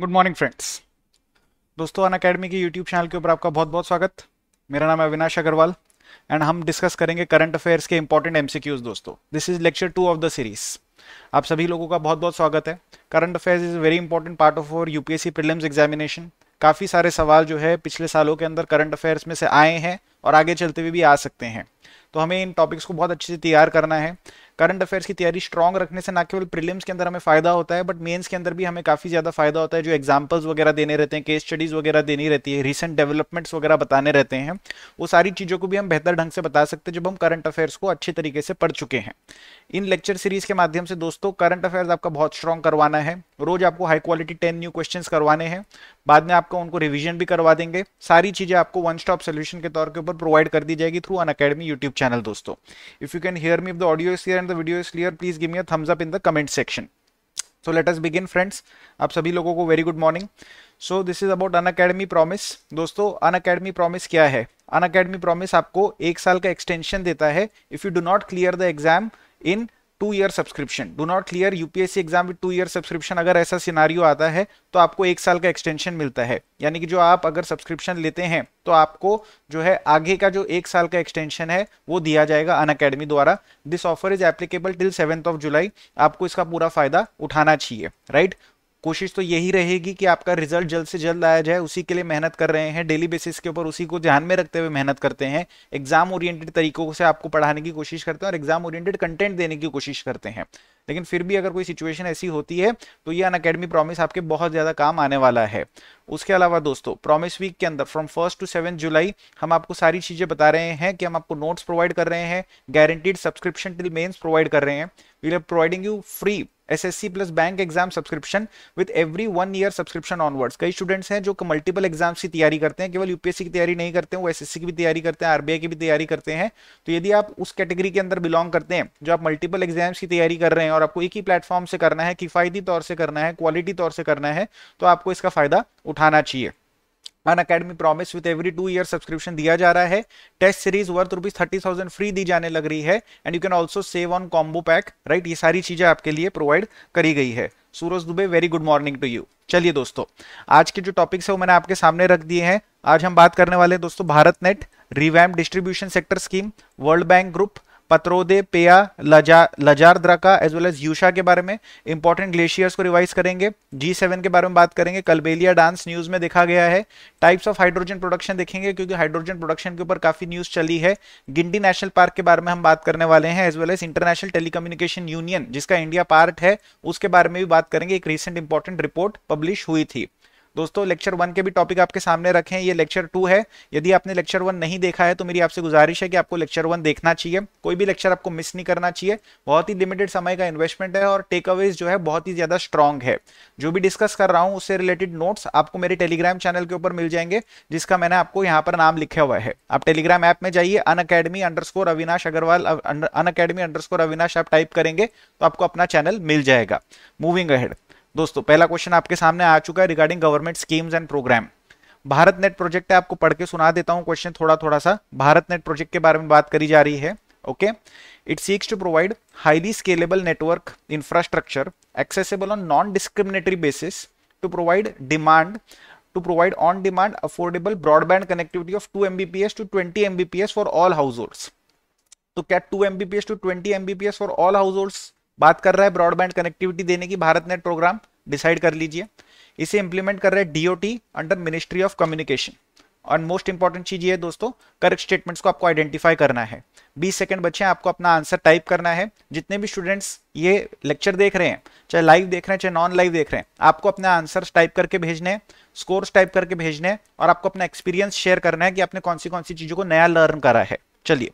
Good morning friends दोस्तों Unacademy के YouTube channel के ऊपर आपका बहुत बहुत स्वागत मेरा नाम है अविनाश अग्रवाल एंड हम डिस्कस करेंगे करंट अफेयर्स के इंपॉर्टेंट एमसीक्यूज दोस्तों this is lecture two of the series आप सभी लोगों का बहुत बहुत स्वागत है current affairs is very important part of our UPSC prelims examination काफ़ी सारे सवाल जो है पिछले सालों के अंदर करंट अफेयर्स में से आए हैं और आगे चलते हुए भी, भी आ सकते हैं तो हमें इन टॉपिक्स को बहुत अच्छे से तैयार करना है करंट अफेयर्स की तैयारी स्ट्रॉन्ग रखने से ना केवल प्रीलिम्स के अंदर हमें फायदा होता है बट मेंस के अंदर भी हमें काफी ज्यादा फायदा होता है जो एग्जाम्पल्स वगैरह देने रहते हैं केस स्टडीज वगैरह देनी रहती है रिसेंट डेवलपमेंट्स वगैरह बताने रहते हैं वो सारी चीजों को भी हम बेहतर ढंग से बता सकते हैं जब हम करंट अफेयर्स को अच्छे तरीके से पढ़ चुके हैं इन लेक्चर सीरीज के माध्यम से दोस्तों करंट अफेयर्स आपका बहुत स्ट्रॉग करवाना है रोज आपको high quality ten new question करवाने हैं बाद में आपका उनको रिविजन भी करवा देंगे सारी चीजें आपको वन स्टॉप सोल्यूशन के तौर के ऊपर प्रोवाइड कर दी जाएगी through Unacademy YouTube channel दोस्तों if you can hear me if the audio is here and the video is clear please give me a thumbs up in the comment section so let us begin friends आप सभी लोगों को very good morning so this is about Unacademy promise दोस्तों Unacademy promise क्या है अन Unacademy promise आपको एक साल का एक्सटेंशन देता है if you do not clear the exam in two year subscription do not clear UPSC exam with two year subscription अगर ऐसा सिनारियो आता है तो आपको एक साल का एक्सटेंशन मिलता है यानी कि जो आप अगर सब्सक्रिप्शन लेते हैं तो आपको जो है आगे का जो एक साल का एक्सटेंशन है वो दिया जाएगा अन अकेडमी द्वारा this offer is applicable till seventh of July आपको इसका पूरा फायदा उठाना चाहिए राइट right? कोशिश तो यही रहेगी कि आपका रिजल्ट जल्द से जल्द आया जाए उसी के लिए मेहनत कर रहे हैं डेली बेसिस के ऊपर उसी को ध्यान में रखते हुए मेहनत करते हैं एग्जाम ओरिएंटेड तरीकों से आपको पढ़ाने की कोशिश करते हैं और एग्जाम ओरिएंटेड कंटेंट देने की कोशिश करते हैं लेकिन फिर भी अगर कोई सिचुएशन ऐसी होती है तो ये अन अकेडमी प्रॉमिस आपके बहुत ज़्यादा काम आने वाला है उसके अलावा दोस्तों प्रॉमिस वीक के अंदर from first to seven July हम आपको सारी चीज़ें बता रहे हैं कि हम आपको नोट्स प्रोवाइड कर रहे हैं guaranteed subscription till mains provide कर रहे हैं we are providing you free S S C plus bank exam subscription with every one year subscription onwards कई स्टूडेंट्स हैं जो मल्टीपल एग्जाम्स की तैयारी करते हैं केवल यूपीएससी की तैयारी नहीं करते हैं वो एस एस सी की भी तैयारी करते हैं आरबीआई की भी तैयारी करते हैं तो यदि आप उस कैटेगरी के अंदर बिलोंग करते हैं जो आप मल्टीपल एग्जाम्स की तैयारी कर रहे हैं और आपको एक ही प्लेटफॉर्म से करना है किफ़ायती तौर से करना है क्वालिटी तौर से करना है तो आपको इसका फ़ायदा उठाना चाहिए Unacademy promise with every two year subscription दिया जा रहा है test series worth rupees thirty thousand free दी जाने लग रही है and you can also save on combo pack right ये सारी चीजें आपके लिए प्रोवाइड करी गई है Suraj Dubey very good morning to you चलिए दोस्तों आज के जो टॉपिक्स है वो मैंने आपके सामने रख दिए हैं आज हम बात करने वाले हैं दोस्तों Bharat net revamp distribution sector scheme World bank group पत्रोदे पेया लजा लजारद्रका एज वेल एज यूशा के बारे में इंपॉर्टेंट ग्लेशियर्स को रिवाइज करेंगे जी सेवन के बारे में बात करेंगे कलबेलिया डांस न्यूज में देखा गया है टाइप्स ऑफ हाइड्रोजन प्रोडक्शन देखेंगे क्योंकि हाइड्रोजन प्रोडक्शन के ऊपर काफी न्यूज चली है गिंडी नेशनल पार्क के बारे में हम बात करने वाले हैं as well as International Telecommunication Union जिसका इंडिया पार्ट है उसके बारे में भी बात करेंगे एक रिसेंट इंपॉर्टेंट रिपोर्ट पब्लिश हुई थी दोस्तों लेक्चर वन के भी टॉपिक आपके सामने रखे हैं ये लेक्चर टू है यदि आपने लेक्चर वन नहीं देखा है तो मेरी आपसे गुजारिश है कि आपको लेक्चर वन देखना चाहिए कोई भी लेक्चर आपको मिस नहीं करना चाहिए बहुत ही लिमिटेड समय का इन्वेस्टमेंट है और टेक अवेज जो है बहुत ही ज्यादा स्ट्रॉन्ग है जो भी डिस्कस कर रहा हूँ उससे रिलेटेड नोट्स आपको मेरे टेलीग्राम चैनल के ऊपर मिल जाएंगे जिसका मैंने आपको यहाँ पर नाम लिखा हुआ है आप टेलीग्राम ऐप में जाइए Unacademy underscore Avinash Agrawal Unacademy underscore Avinash आप टाइप करेंगे तो आपको अपना चैनल मिल जाएगा मूविंग अहेड दोस्तों पहला क्वेश्चन आपके सामने आ चुका है regarding government schemes and program Bharat net project है आपको पढ़ के सुना देता हूँ क्वेश्चन थोड़ा थोड़ा सा भारत नेट प्रोजेक्ट के बारे में बात करी जा रही है okay it seeks to provide highly scalable network infrastructure accessible on non discriminatory basis to provide demand to provide on demand affordable broadband connectivity of two Mbps to twenty Mbps for all house तो क्या two Mbps to twenty Mbps all house households बात कर रहा है broadband connectivity देने की Bharat net programme decide कर लीजिए इसे इंप्लीमेंट कर रहे हैं DoT under ministry of communication और मोस्ट इंपॉर्टेंट चीज ये दोस्तों करेक्ट स्टेटमेंट्स को आपको आइडेंटिफाई करना है 20 सेकंड बचे हैं आपको अपना आंसर टाइप करना है जितने भी स्टूडेंट्स ये लेक्चर देख रहे हैं चाहे लाइव देख रहे हैं चाहे नॉन लाइव देख रहे हैं आपको अपने आंसर टाइप करके भेजने स्कोर्स टाइप करके भेजने और आपको अपना एक्सपीरियंस शेयर करना है कि आपने कौन सी कौन सी चीज़ों को नया लर्न करा है चलिए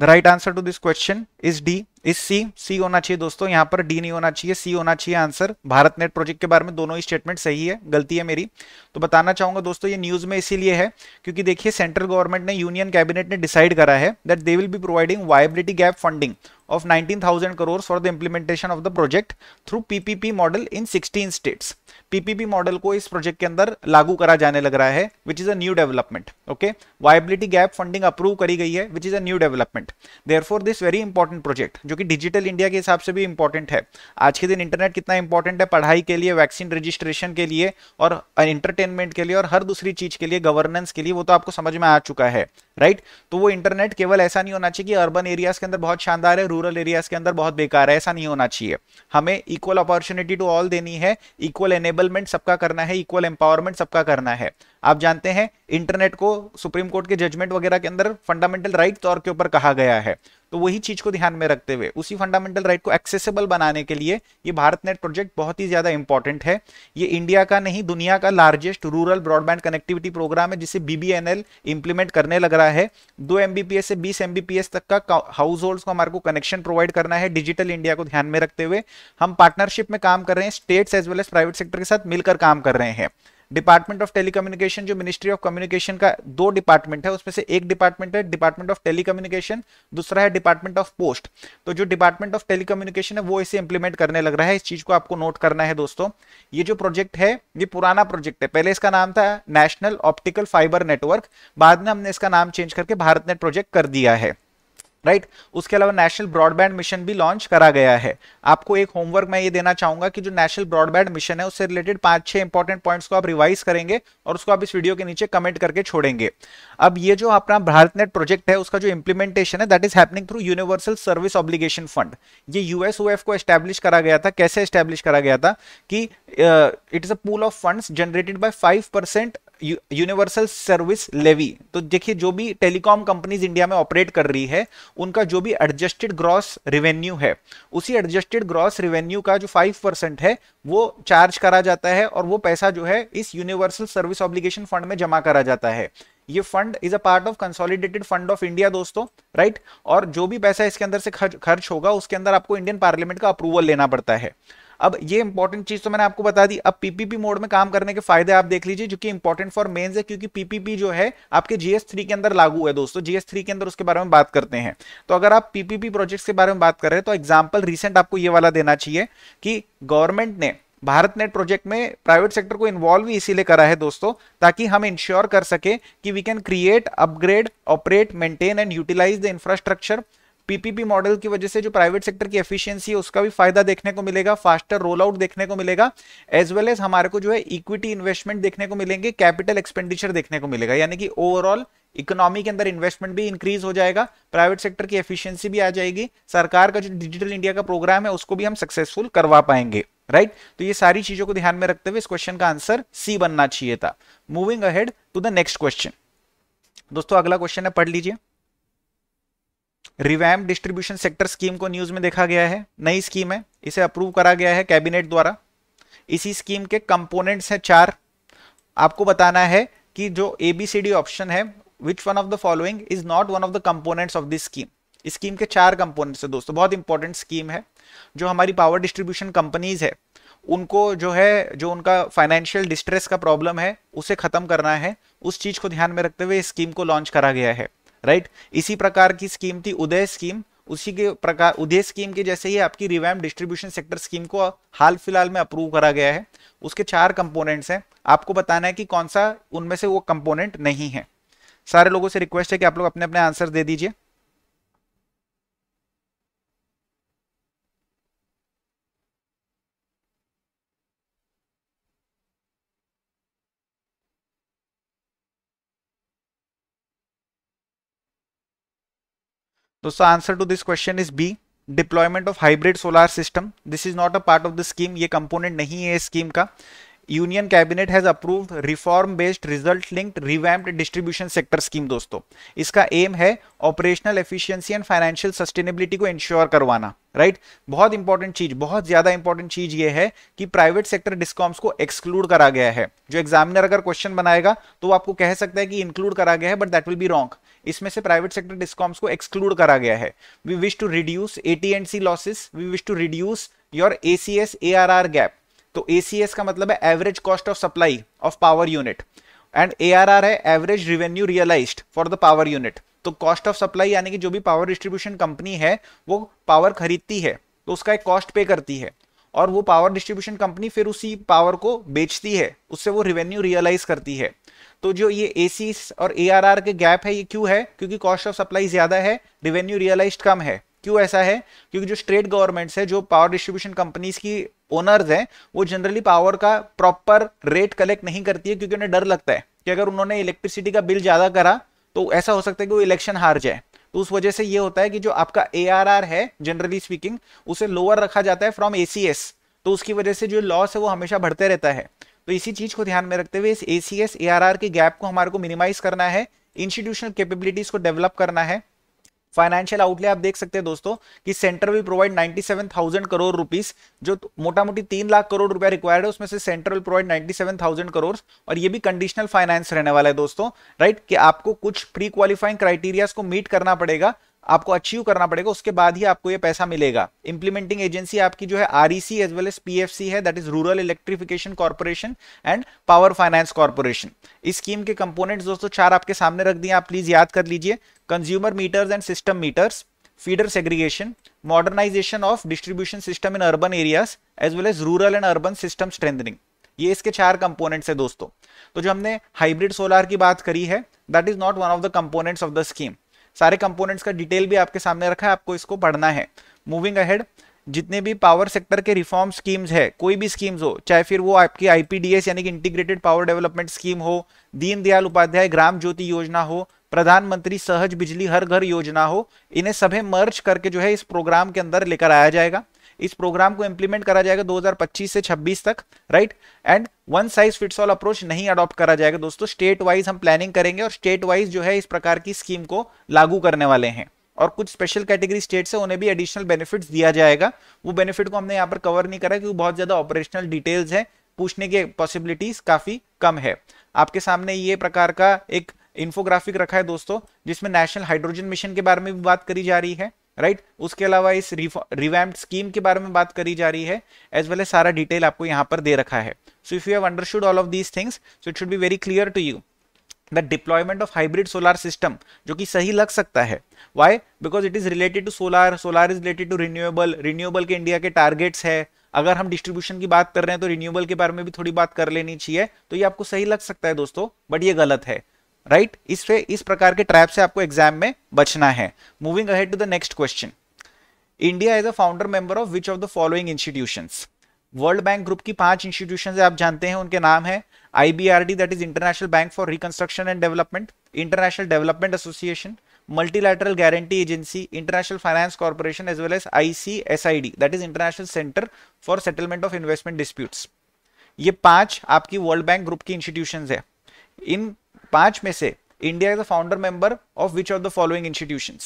the right answer to this question is D is C C होना चाहिए दोस्तों यहाँ पर डी नहीं होना चाहिए सी होना चाहिए आंसर भारत नेट प्रोजेक्ट के बारे में दोनों ही स्टेटमेंट सही है गलती है मेरी तो बताना चाहूंगा दोस्तों ये न्यूज में इसीलिए है क्योंकि देखिए सेंट्रल गवर्नमेंट ने यूनियन कैबिनेट ने डिसाइड करा है that they will be providing viability gap funding of 19,000 crores for the implementation of the project through PPP model in 16 states. PPP model को इस project के अंदर लागू करा जाने लग रहा है which is a new development. Okay, viability gap funding approve करी गई है which is a new development. Therefore this very important project जो कि digital India के हिसाब से भी important है. आज के दिन internet कितना important है पढ़ाई के लिए वैक्सीन रजिस्ट्रेशन के लिए और इंटरटेनमेंट के लिए और हर दूसरी चीज के लिए गवर्नेंस के लिए वो तो आपको समझ में आ चुका है राइट right? तो वो इंटरनेट केवल ऐसा नहीं होना चाहिए कि अर्बन एरियाज के अंदर बहुत शानदार है रूरल एरियाज के अंदर बहुत बेकार है ऐसा नहीं होना चाहिए हमें इक्वल अपॉर्चुनिटी टू ऑल देनी है इक्वल एनेबलमेंट सबका करना है इक्वल एम्पावरमेंट सबका करना है आप जानते हैं इंटरनेट को सुप्रीम कोर्ट के जजमेंट वगैरह के अंदर फंडामेंटल राइट तौर के ऊपर कहा गया है तो वही चीज को ध्यान में रखते हुए उसी फंडामेंटल राइट को एक्सेसिबल बनाने के लिए ये भारत नेट प्रोजेक्ट बहुत ही ज्यादा इंपॉर्टेंट है ये इंडिया का नहीं दुनिया का largest rural broadband connectivity program है जिसे बीबीएनएल इंप्लीमेंट करने लग रहा है दो एमबीपीएस से बीस एमबीपीएस तक का हाउस होल्ड को हमारे को कनेक्शन प्रोवाइड करना है डिजिटल इंडिया को ध्यान में रखते हुए हम पार्टनरशिप में काम कर रहे हैं states as well as private sector के साथ मिलकर काम कर रहे हैं डिपार्टमेंट ऑफ टेलीकम्युनिकेशन जो मिनिस्ट्री ऑफ कम्युनिकेशन का दो डिपार्टमेंट है उसमें से एक डिपार्टमेंट है डिपार्टमेंट ऑफ टेलीकम्युनिकेशन दूसरा है डिपार्टमेंट ऑफ पोस्ट तो जो डिपार्टमेंट ऑफ टेलीकम्युनिकेशन है वो इसे इंप्लीमेंट करने लग रहा है इस चीज को आपको नोट करना है दोस्तों ये जो प्रोजेक्ट है ये पुराना प्रोजेक्ट है पहले इसका नाम था नेशनल ऑप्टिकल फाइबर नेटवर्क बाद में हमने इसका नाम चेंज करके भारत नेट प्रोजेक्ट कर दिया है राइट उसके अलावा नेशनल ब्रॉडबैंड मिशन भी लॉन्च करा गया है आपको एक होमवर्क मैं ये देना चाहूंगा कि जो नेशनल ब्रॉडबैंड मिशन है उससे रिलेटेड पांच छह इंपॉर्टेंट पॉइंट्स को आप रिवाइज करेंगे और उसको आप इस वीडियो के नीचे कमेंट करके छोड़ेंगे अब ये जो अपना भारतनेट प्रोजेक्ट है उसका जो इंप्लीमेंटेशन है that is happening through universal service obligation fund ये यूएसओएफ को एस्टैब्लिश करा गया था कैसे एस्टैब्लिश करा गया था कि it is a pool of fund generated by five percent universal service levy तो देखिए जो भी टेलीकॉम कंपनीज इंडिया में ऑपरेट कर रही है उनका जो भी एडजस्टेड ग्रॉस रिवेन्यू है उसी एडजस्टेड ग्रॉस रिवेन्यू का जो फाइव परसेंट है वो चार्ज करा जाता है और वो पैसा जो है इस यूनिवर्सल सर्विस ऑब्लिगेशन फंड में जमा करा जाता है ये fund is a part of consolidated fund of India दोस्तों राइट और जो भी पैसा इसके अंदर से खर्च होगा उसके अंदर आपको इंडियन पार्लियामेंट का अप्रूवल लेना पड़ता है अब ये इंपॉर्टेंट चीज तो मैंने आपको बता दी अब पीपीपी मोड में काम करने के फायदे आप देख लीजिए जो कि इंपॉर्टेंट फॉर मेन्स है क्योंकि पीपीपी जो है आपके जीएस थ्री के अंदर लागू है दोस्तों जीएस थ्री के अंदर उसके बारे में बात करते हैं तो अगर आप पीपीपी प्रोजेक्ट्स के बारे में बात कर रहे हैं तो एग्जाम्पल रिसेंट आपको ये वाला देना चाहिए कि गवर्नमेंट ने भारत नेट प्रोजेक्ट में प्राइवेट सेक्टर को इन्वॉल्व इसीलिए करा है दोस्तों ताकि हम इंश्योर कर सके कि we can create upgrade operate maintain and utilise the infrastructure PPP model की वजह से जो प्राइवेट सेक्टर की एफिशिएंसी है उसका भी फायदा देखने को मिलेगा फास्टर रोल आउट देखने को मिलेगा एज वेल एज हमारे को जो है इक्विटी इन्वेस्टमेंट देखने को मिलेंगे कैपिटल एक्सपेंडिचर देखने को मिलेगा यानी कि ओवरऑल इकोनॉमी के अंदर इन्वेस्टमेंट भी इंक्रीज हो जाएगा प्राइवेट सेक्टर की एफिशियंसी भी आ जाएगी सरकार का जो डिजिटल इंडिया का प्रोग्राम है उसको भी हम सक्सेसफुल करवा पाएंगे राइट right? तो ये सारी चीजों को ध्यान में रखते हुए इस क्वेश्चन का आंसर सी बनना चाहिए था moving ahead to the next question दोस्तों अगला क्वेश्चन है पढ़ लीजिए रिवैम डिस्ट्रीब्यूशन सेक्टर स्कीम को न्यूज में देखा गया है नई स्कीम है इसे अप्रूव करा गया है कैबिनेट द्वारा इसी स्कीम के कंपोनेंट्स हैं चार आपको बताना है कि जो A B C D option है which one of the following is not one of the components of this scheme scheme के चार कंपोनेंट्स है दोस्तों बहुत इंपॉर्टेंट स्कीम है जो हमारी पावर डिस्ट्रीब्यूशन कंपनीज है उनको जो है जो उनका फाइनेंशियल डिस्ट्रेस का प्रॉब्लम है उसे खत्म करना है उस चीज को ध्यान में रखते हुए स्कीम को लॉन्च करा गया है राइट इसी प्रकार की स्कीम थी उदय स्कीम उसी के प्रकार उदय स्कीम के जैसे ही आपकी रिवैम डिस्ट्रीब्यूशन सेक्टर स्कीम को हाल फिलहाल में अप्रूव करा गया है उसके चार कंपोनेंट्स हैं आपको बताना है कि कौन सा उनमें से वो कंपोनेंट नहीं है सारे लोगों से रिक्वेस्ट है कि आप लोग अपने अपने आंसर दे दीजिए दोस्तों answer to this question is B deployment of hybrid solar system this is not a part of the scheme ये कंपोनेंट नहीं है स्कीम का union cabinet has approved reform based result linked revamped distribution sector scheme दोस्तों इसका aim है operational efficiency and financial sustainability को ensure करवाना right right? बहुत इंपॉर्टेंट चीज बहुत ज्यादा इंपॉर्टेंट चीज ये है कि प्राइवेट सेक्टर डिस्कॉम्स को एक्सक्लूड करा गया है जो एग्जामिनर अगर क्वेश्चन बनाएगा तो वो आपको कह सकता है कि इंक्लूड करा गया है but that will be wrong इसमें से प्राइवेट सेक्टर डिस्कॉम्स को एक्सक्लूड करा गया है we wish to reduce ATNC losses we wish to reduce your ACS ARR gap तो एसीएस का मतलब है average cost of supply of power unit and ARR है average revenue realised for the power unit तो cost of supply यानी कि जो भी पावर डिस्ट्रीब्यूशन कंपनी है वो पावर खरीदती है तो उसका एक कॉस्ट पे करती है और वो पावर डिस्ट्रीब्यूशन कंपनी फिर उसी पावर को बेचती है उससे वो रिवेन्यू रियलाइज करती है तो जो ये ए और ए के गैप है ये क्यों है क्योंकि कॉस्ट ऑफ सप्लाई ज्यादा है रिवेन्यू रियलाइज कम है क्यों ऐसा है क्योंकि जो स्टेट गवर्नमेंट्स है जो पावर डिस्ट्रीब्यूशन कंपनीज की ओनर्स हैं वो जनरली पावर का प्रॉपर रेट कलेक्ट नहीं करती है क्योंकि उन्हें डर लगता है कि अगर उन्होंने इलेक्ट्रिसिटी का बिल ज़्यादा करा तो ऐसा हो सकता है कि वो इलेक्शन हार जाए तो उस वजह से ये होता है कि जो आपका ए है जनरली स्पीकिंग उसे लोअर रखा जाता है फ्रॉम ए तो उसकी वजह से जो लॉस है वो हमेशा बढ़ते रहता है तो इसी चीज को ध्यान में रखते हुए इस A C S A R R के गैप को हमारे को मिनिमाइज करना है इंस्टीट्यूशनल कैपेबिलिटीज को डेवलप करना है फाइनेंशियल आउटले आप देख सकते हैं दोस्तों कि centre will provide 97,000 crore rupees जो मोटा मोटी तीन लाख करोड़ रुपया रिक्वायर्ड है उसमें से सेंटर विल प्रोवाइड 97,000 करोड़ और ये भी कंडीशनल फाइनेंस रहने वाला है दोस्तों राइट कि आपको कुछ प्री क्वालिफाइंग क्राइटेरियाज को मीट करना पड़ेगा आपको अचीव करना पड़ेगा उसके बाद ही आपको ये पैसा मिलेगा इंप्लीमेंटिंग एजेंसी आपकी जो है REC as well as P है that is rural electrification corporation and power finance corporation इस स्कीम के कंपोनेंट्स दोस्तों चार आपके सामने रख दिए आप प्लीज याद कर लीजिए consumer meters and system meters feeder segregation modernisation of distribution system in urban areas as well as rural and urban system strengthening ये इसके चार कंपोनेंट्स है दोस्तों तो जो हमने हाइब्रिड सोलार की बात करी है that is not one of the components of the scheme सारे कंपोनेंट्स का डिटेल भी आपके सामने रखा है आपको इसको पढ़ना है मूविंग अहेड जितने भी पावर सेक्टर के रिफॉर्म स्कीम्स है कोई भी स्कीम्स हो चाहे फिर वो आपकी आईपीडीएस यानी कि इंटीग्रेटेड पावर डेवलपमेंट स्कीम हो दीनदयाल उपाध्याय ग्राम ज्योति योजना हो प्रधानमंत्री सहज बिजली हर घर योजना हो इन्हें सभी मर्ज करके जो है इस प्रोग्राम के अंदर लेकर आया जाएगा इस प्रोग्राम को इंप्लीमेंट करा जाएगा 2025 से 26 तक right and one size fits all approach नहीं अडॉप्ट करा जाएगा दोस्तों स्टेट वाइज हम प्लानिंग करेंगे और स्टेट वाइज जो है इस प्रकार की स्कीम को लागू करने वाले हैं और कुछ स्पेशल कैटेगरी स्टेट है उन्हें भी एडिशनल बेनिफिट्स दिया जाएगा वो बेनिफिट को हमने यहाँ पर कवर नहीं करा क्योंकि बहुत ज़्यादा ऑपरेशनल डिटेल्स है पूछने की पॉसिबिलिटीज काफ़ी कम है आपके सामने ये प्रकार का एक इन्फोग्राफिक रखा है दोस्तों जिसमें नेशनल हाइड्रोजन मिशन के बारे में भी बात करी जा रही है राइट right? उसके अलावा इस रिवैम्प स्कीम के बारे में बात करी जा रही है एज वेल एज सारा डिटेल आपको यहाँ पर दे रखा है so if you have understood all of these things so it should be very clear to you the deployment of hybrid solar system जो कि सही लग सकता है why because it is related to solar solar is related to renewable renewable के India के targets है अगर हम डिस्ट्रीब्यूशन की बात कर रहे हैं तो रिन्यूएबल के बारे में भी थोड़ी बात कर लेनी चाहिए तो ये आपको सही लग सकता है दोस्तों बट ये गलत है राइट इस पे इस प्रकार के ट्रैप से आपको एग्जाम में बचना है moving ahead to the next question India is a founder member of which of the following institutions world bank group की पांच इंस्टीट्यूशन आप जानते हैं उनके नाम है IBRD that is international bank for reconstruction and development international development association multilateral guarantee agency international finance corporation as well as ICSID that is international centre for settlement of investment disputes ये पांच आपकी world bank group की institution है इन पांच में से India is a founder member of which of the following institution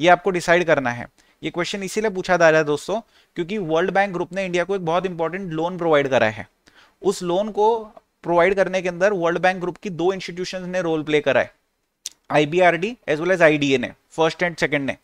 ये आपको डिसाइड करना है ये क्वेश्चन इसीलिए पूछा जा रहा है दोस्तों क्योंकि वर्ल्ड बैंक ग्रुप ने इंडिया को एक बहुत इंपॉर्टेंट लोन प्रोवाइड करा है उस लोन को प्रोवाइड करने के अंदर वर्ल्ड बैंक ग्रुप की दो इंस्टीट्यूशन ने रोल प्ले करा है IBRD as well as IDA ने फर्स्ट एंड सेकंड ने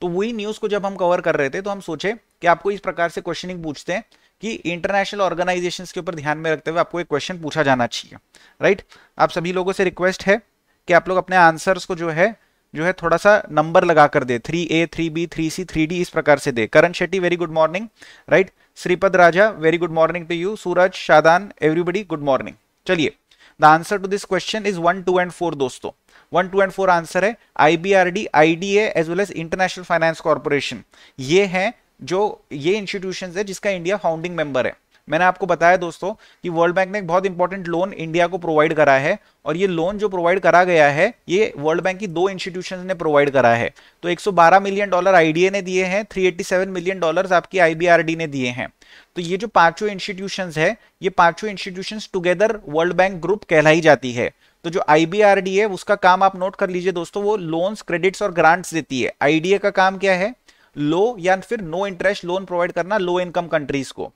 तो वही न्यूज को जब हम कवर कर रहे थे तो हम सोचे कि आपको इस प्रकार से क्वेश्चनिंग पूछते हैं कि इंटरनेशनल ऑर्गेनाइजेशन के ऊपर ध्यान में रखते हुए आपको एक क्वेश्चन पूछा जाना चाहिए राइट आप सभी लोगों से रिक्वेस्ट है कि आप लोग अपने आंसर्स को जो है जो है थोड़ा सा नंबर लगा कर दे three A three B three C three D इस प्रकार से दे Karan Shetty very good morning right Shripad Raja very good morning to you Suraj Shadan everybody good morning चलिए the answer to this question is one two and four दोस्तों one two and four answer है I D as well as international finance corporation ये है जो ये institution है जिसका India founding member है मैंने आपको बताया दोस्तों कि वर्ल्ड बैंक ने एक बहुत इंपॉर्टेंट लोन इंडिया को प्रोवाइड करा है और ये लोन जो प्रोवाइड करा गया है ये वर्ल्ड बैंक की दो इंस्टीट्यूशन ने प्रोवाइड करा है तो 112 मिलियन डॉलर आईडीए ने दिए हैं 387 मिलियन डॉलर आपकी आईबीआरडी ने दिए हैं तो ये जो पांचों इंस्टीट्यूशन है ये पांचों institution together world bank group कहलाई जाती है तो जो आईबीआरडी है उसका काम आप नोट कर लीजिए दोस्तों वो लोन्स क्रेडिट्स और ग्रांट्स देती है आईडीए का काम क्या है लो या फिर नो इंटरेस्ट लोन प्रोवाइड करना लो इनकम कंट्रीज को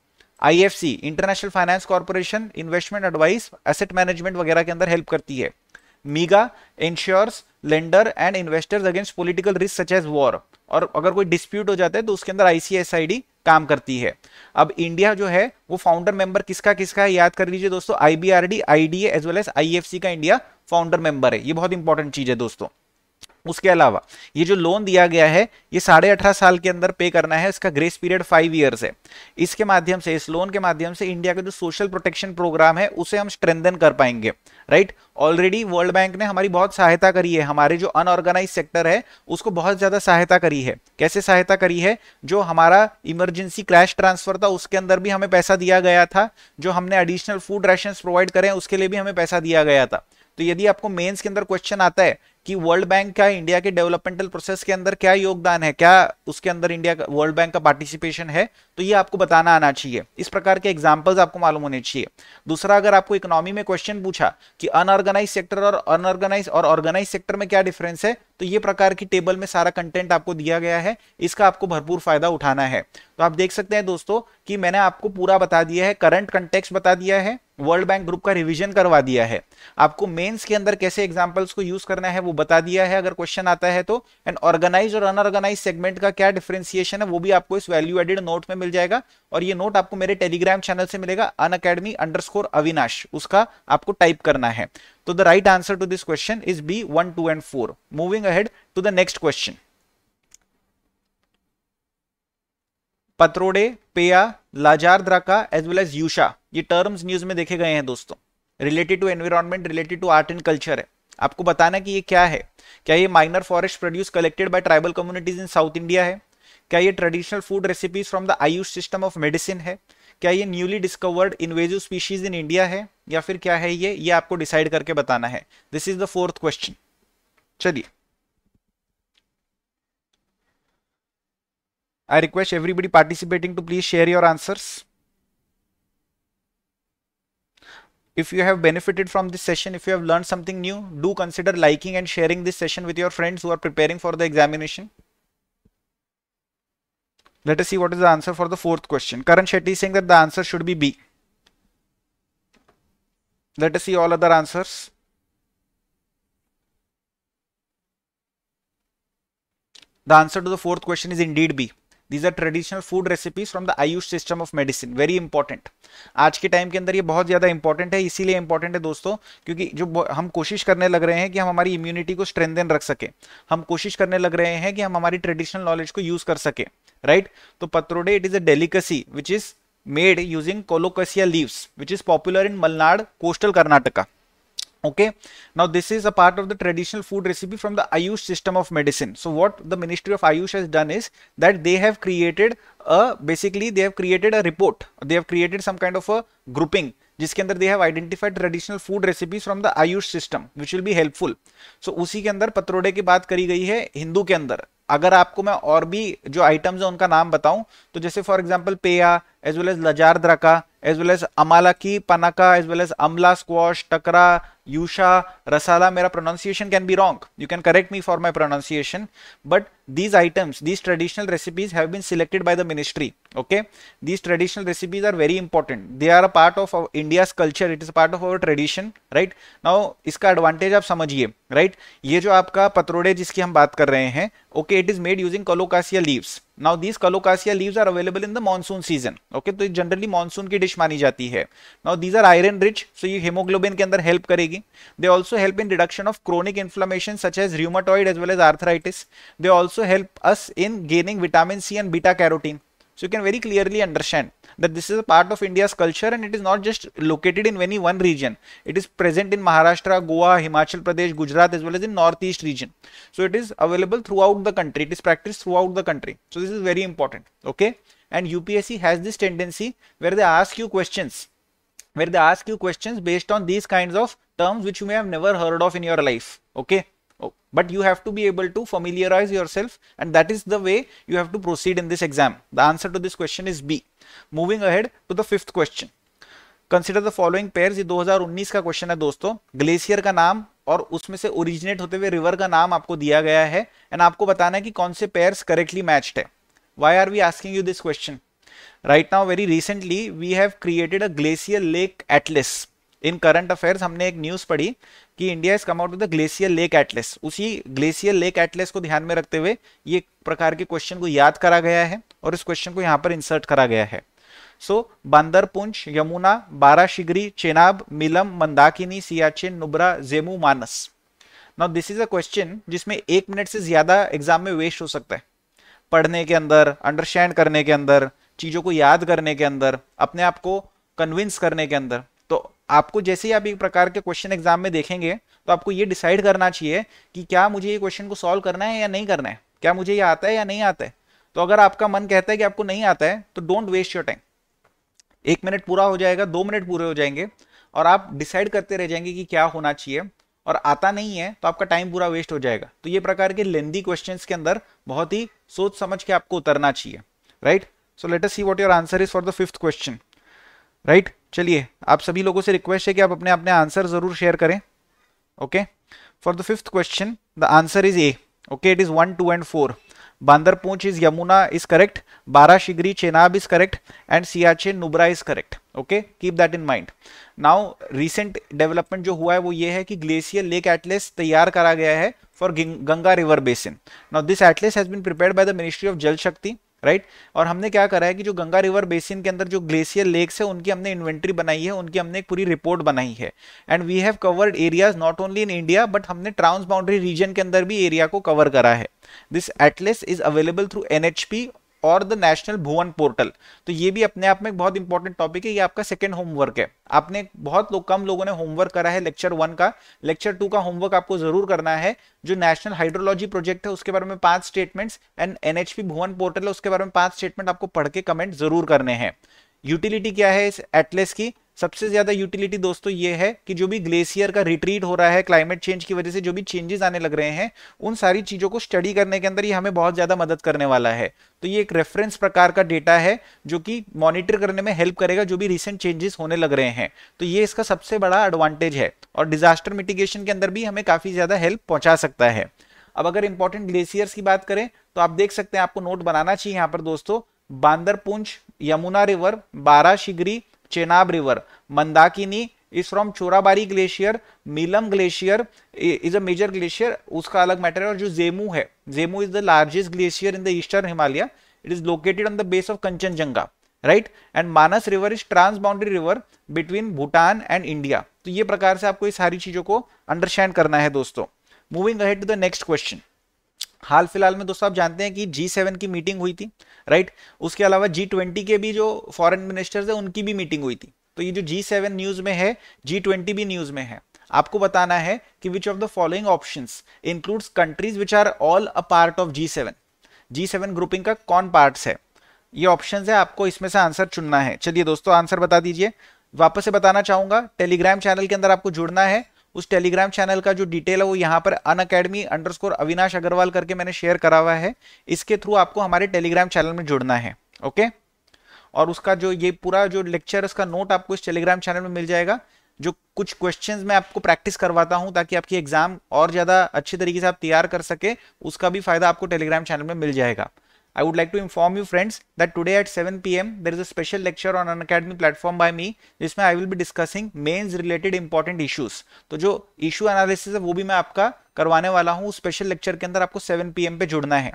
IFC international finance corporation investment advice asset management वगैरह के अंदर हेल्प करती है MIGA insures lender and investors against political risk such as war और अगर कोई डिस्प्यूट हो जाता है तो उसके अंदर आईसीएसआईडी काम करती है अब इंडिया जो है वो फाउंडर मेंबर किसका किसका है याद कर लीजिए दोस्तों IBRD IDA as well as IFC का इंडिया फाउंडर मेंबर है ये बहुत इंपॉर्टेंट चीज है दोस्तों उसके अलावा ये जो लोन दिया गया है ये साढ़े अठारह साल के अंदर पे करना है इसका ग्रेस पीरियड फाइव ईयर्स है इसके माध्यम से इस लोन के माध्यम से इंडिया का जो सोशल प्रोटेक्शन प्रोग्राम है उसे हम स्ट्रेंथन कर पाएंगे राइट ऑलरेडी वर्ल्ड बैंक ने हमारी बहुत सहायता करी है हमारे जो अनऑर्गेनाइज सेक्टर है उसको बहुत ज़्यादा सहायता करी है कैसे सहायता करी है जो हमारा इमरजेंसी क्रैश ट्रांसफर था उसके अंदर भी हमें पैसा दिया गया था जो हमने एडिशनल फूड राशन प्रोवाइड करें उसके लिए भी हमें पैसा दिया गया था तो यदि आपको मेंस के अंदर क्वेश्चन आता है कि वर्ल्ड बैंक का इंडिया के डेवलपमेंटल प्रोसेस के अंदर क्या योगदान है क्या उसके अंदर इंडिया का वर्ल्ड बैंक का पार्टिसिपेशन है तो ये आपको बताना आना चाहिए इस प्रकार के एग्जाम्पल्स आपको मालूम होने चाहिए दूसरा अगर आपको इकोनॉमी में क्वेश्चन पूछा कि अनऑर्गेनाइज सेक्टर और अनऑर्गेनाइज और ऑर्गेनाइज सेक्टर में क्या डिफरेंस है तो ये प्रकार की टेबल में सारा कंटेंट आपको दिया गया है इसका आपको भरपूर फायदा उठाना है तो आप देख सकते हैं दोस्तों कि मैंने आपको पूरा बता दिया है करंट कंटेक्स बता दिया है वर्ल्ड बैंक ग्रुप का रिवीजन करवा दिया है आपको मेंस के अंदर कैसे एग्जांपल्स को यूज करना है वो बता दिया है अगर क्वेश्चन आता है तो एंड ऑर्गेनाइज और अनऑर्गेनाइज सेगमेंट का क्या डिफरेंशिएशन है वो भी आपको इस वैल्यू एडेड नोट में मिल जाएगा और ये नोट आपको मेरे टेलीग्राम चैनल से मिलेगा अन अकेडमी अंडरस्कोर अविनाश उसका आपको टाइप करना है तो the right answer to this question is B one two and four moving ahead to the next question patrode peya द्राका एज वेल एज यूशा ये टर्म्स न्यूज में देखे गए हैं दोस्तों related to environment related to art and culture है आपको बताना कि ये क्या है क्या ये minor forest produce collected by tribal communities in south India है क्या ये traditional food recipes from the AYUSH system of medicine है क्या ये newly discovered invasive species in India है या फिर क्या है ये ये आपको डिसाइड करके बताना है this is the fourth question चलिए I request everybody participating to please share your answers. If you have benefited from this session, if you have learned something new, do consider liking and sharing this session with your friends who are preparing for the examination. Let us see what is the answer for the fourth question. Karan Shetty is saying that the answer should be B. Let us see all other answers. The answer to the fourth question is indeed B. These are traditional food recipes from the AYUSH system of medicine. Very important. आज के time के अंदर ये बहुत ज़्यादा important है इसीलिए important है दोस्तों क्योंकि जो हम कोशिश करने लग रहे हैं कि हम हमारी इम्यूनिटी को स्ट्रेंथन रख सके हम कोशिश करने लग रहे हैं कि हम हमारी ट्रेडिशनल नॉलेज को यूज़ कर सके राइट right? तो patrode it is a delicacy which is made using colocasia leaves which is popular in Malnad coastal Karnataka okay now this is a part of the traditional food recipe from the ayush system of medicine so what the ministry of ayush has done is that they have created a basically they have created a report they have created some kind of a grouping जिसके अंदर they have identified traditional food recipes from the AYUSH system which will be helpful so उसी के अंदर पत्रोडे की बात करी गई है हिंदू के अंदर अगर आपको मैं और भी जो आइटम्स हैं उनका नाम बताऊं तो जैसे for example peya as well as लजार द्रका एज वेल एज अमाला की panaka as well as amla squash takra yusha rasala मेरा pronunciation can be wrong you can correct me for my pronunciation but these items these traditional recipes have been selected by the ministry okay these traditional recipes are very important they are a part of our culture it is part of our tradition right now इसका advantage आप समझिए right ये जो आपका पतरोड़े जिसकी हम बात कर रहे हैं okay it is made using colocasia leaves now these colocasia leaves are available in the monsoon season okay तो generally monsoon ki dish mani jati hai now these are iron rich so ye hemoglobin ke andar help karegi they also help in reduction of chronic inflammation such as rheumatoid as well as arthritis they also help us in gaining vitamin C and beta carotene so you can very clearly understand that this is a part of India's culture and it is not just located in any one region. It is present in Maharashtra, Goa, Himachal Pradesh, Gujarat as well as in northeast region. So it is available throughout the country. It is practiced throughout the country. So this is very important. Okay. And UPSC has this tendency where they ask you questions where they ask you questions based on these kinds of terms which you may have never heard of in your life. Okay. Oh, but you have to be able to familiarize yourself and that is the way you have to proceed in this exam. The answer to this question is B. Moving ahead to the fifth question. Consider the following pairs ये 2019 का question है दोस्तों glacier का नाम और उसमें से originate होते हुए रिवर का नाम आपको दिया गया है एंड आपको बताना है कि कौन से पेयर्स करेक्टली मैच्ड है why are we asking you this question right now very recently we have created a glacier lake atlas in current affairs हमने एक न्यूज पढ़ी कि India is come out of the glacier lake atlas उसी glacier lake एटलेस को ध्यान में रखते हुए ये प्रकार के क्वेश्चन को याद करा गया है और इस क्वेश्चन को यहाँ पर इंसर्ट करा गया है so Bandarpunch Yamuna Barashigri Chenab Milam Mandakini Siachen Nubra Zemu Manas now this is a question जिसमें एक मिनट से ज्यादा एग्जाम में वेस्ट हो सकता है पढ़ने के अंदर अंडरस्टैंड करने के अंदर चीजों को याद करने के अंदर अपने आप को कन्विंस करने के अंदर तो आपको जैसे ही आप एक प्रकार के क्वेश्चन एग्जाम में देखेंगे तो आपको ये डिसाइड करना चाहिए कि क्या मुझे ये क्वेश्चन को सॉल्व करना है या नहीं करना है क्या मुझे ये आता है या नहीं आता है तो अगर आपका मन कहता है कि आपको नहीं आता है तो डोंट वेस्ट योर टाइम एक मिनट पूरा हो जाएगा दो मिनट पूरे हो जाएंगे और आप डिसाइड करते रह जाएंगे कि क्या होना चाहिए और आता नहीं है तो आपका टाइम पूरा वेस्ट हो जाएगा तो ये प्रकार के लेंदी क्वेश्चंस के अंदर बहुत ही सोच समझ के आपको उतरना चाहिए right so let us see what your answer is for the fifth question right चलिए आप सभी लोगों से रिक्वेस्ट है कि आप अपने अपने आंसर जरूर शेयर करें okay for the fifth question the answer is A okay it is one two and four Bandarpunch is Yamuna is correct Bara Shigri Chenab is correct and Siachen Nubra is correct okay keep that in mind now recent development जो हुआ है वो ये है कि glacier lake एटलेस तैयार करा गया है for Ganga river basin now this atlas has been prepared by the ministry of Jal Shakti right और हमने क्या करा है कि जो गंगा रिवर बेसिन के अंदर जो ग्लेशियर लेक्स है उनकी हमने इन्वेंट्री बनाई है उनकी हमने एक पूरी रिपोर्ट बनाई है and we have covered areas not only in India but हमने ट्रांस बाउंड्री रीजन के अंदर भी एरिया को कवर करा है this atlas is available through an और द नेशनल भुवन पोर्टल तो ये भी अपने आप में एक बहुत इंपॉर्टेंट टॉपिक है ये आपका सेकेंड होमवर्क है आपने बहुत लो, कम लोगों ने होमवर्क करा है लेक्चर वन का लेक्चर टू का होमवर्क आपको जरूर करना है जो नेशनल हाइड्रोलॉजी प्रोजेक्ट है उसके बारे में पांच statements and NHP Bhuvan portal है उसके बारे में पांच स्टेटमेंट आपको पढ़ के कमेंट जरूर करने हैं यूटिलिटी क्या है इस एटलेस की सबसे ज्यादा यूटिलिटी दोस्तों ये है कि जो भी ग्लेशियर का रिट्रीट हो रहा है क्लाइमेट चेंज की वजह से जो भी चेंजेस आने लग रहे हैं उन सारी चीजों को स्टडी करने के अंदर ये हमें बहुत ज्यादा मदद करने वाला है तो ये एक रेफरेंस प्रकार का डेटा है जो कि मॉनिटर करने में हेल्प करेगा जो भी रिसेंट चेंजेस होने लग रहे हैं तो ये इसका सबसे बड़ा एडवांटेज है और डिजास्टर मिटिगेशन के अंदर भी हमें काफी ज्यादा हेल्प पहुंचा सकता है अब अगर इंपॉर्टेंट ग्लेशियर्स की बात करें तो आप देख सकते हैं आपको नोट बनाना चाहिए यहाँ पर दोस्तों बांदरपुंज Yamuna river Bara Shigri Chenab river Mandakini is from Chorabari glacier Milam glacier is a major glacier उसका अलग मैटर है और जो जेमू है Zemu is the largest glacier in the eastern Himalaya it is located on the base of Kanchenjunga right and Manas river is trans boundary river between Bhutan and India तो ये प्रकार से आपको ये सारी चीजों को अंडरस्टैंड करना है दोस्तों moving ahead to the next question हाल फिलहाल में दोस्तों आप जानते हैं कि जी सेवन की मीटिंग हुई थी राइट उसके अलावा जी ट्वेंटी के भी जो फॉरेन मिनिस्टर्स है उनकी भी मीटिंग हुई थी तो ये जो जी सेवन न्यूज में है जी ट्वेंटी भी न्यूज में है आपको बताना है कि which of the following option includes countries which are all a part of G seven G seven grouping का कौन पार्ट है ये ऑप्शन है आपको इसमें से आंसर चुनना है चलिए दोस्तों आंसर बता दीजिए वापस से बताना चाहूंगा टेलीग्राम चैनल के अंदर आपको जुड़ना है उस टेलीग्राम चैनल का जो डिटेल है वो यहाँ पर Unacademy underscore Avinash Agarwal करके मैंने शेयर करा हुआ है इसके थ्रू आपको हमारे टेलीग्राम चैनल में जुड़ना है ओके और उसका जो ये पूरा जो लेक्चर का नोट आपको इस टेलीग्राम चैनल में मिल जाएगा जो कुछ क्वेश्चंस मैं आपको प्रैक्टिस करवाता हूं ताकि आपकी एग्जाम और ज्यादा अच्छे तरीके से आप तैयार कर सके उसका भी फायदा आपको टेलीग्राम चैनल में मिल जाएगा I would like to inform you friends that today at 7 pm there is a special lecture on an academy platform by me जिसमें I will be discussing mains related important issues. तो जो issue analysis है वो भी मैं आपका करवाने वाला हूँ special lecture के अंदर आपको 7 pm पे जुड़ना है